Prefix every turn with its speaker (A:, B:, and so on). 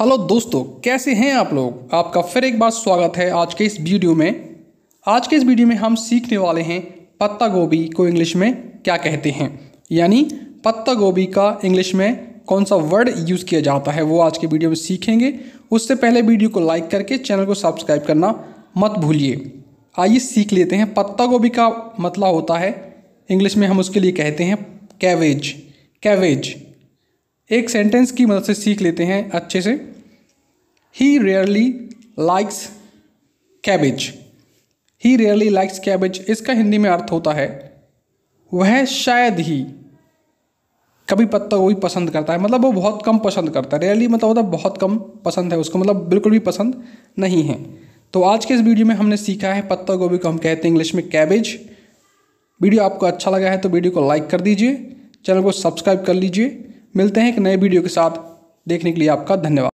A: Hello दोस्तों कैसे हैं आप लोग आपका फिर एक बार स्वागत है आज के इस वीडियो में आज के इस वीडियो में हम सीखने वाले हैं पत्ता गोभी को इंग्लिश में क्या कहते हैं यानी पत्ता गोभी का इंग्लिश में कौन सा वर्ड यूज़ किया जाता है वो आज के वीडियो में सीखेंगे उससे पहले वीडियो को लाइक करके चैनल को सब्सक्राइब करना मत भूलिए आइए सीख लेते हैं पत्ता गोभी का मतलब होता है इंग्लिश में हम उसके लिए कहते हैं कैवेज कैवेज एक सेंटेंस की मदद से सीख लेते हैं अच्छे से He rarely likes cabbage. He rarely likes cabbage. इसका हिंदी में अर्थ होता है वह शायद ही कभी पत्ता गोभी पसंद करता है मतलब वो बहुत कम पसंद करता है रेयरली मतलब होता है बहुत कम पसंद है उसको मतलब बिल्कुल भी पसंद नहीं है तो आज के इस वीडियो में हमने सीखा है पत्ता गोभी को हम कहते हैं इंग्लिश में कैबेज वीडियो आपको अच्छा लगा है तो वीडियो को लाइक कर दीजिए चैनल को सब्सक्राइब कर लीजिए मिलते हैं एक नए वीडियो के साथ देखने के लिए आपका धन्यवाद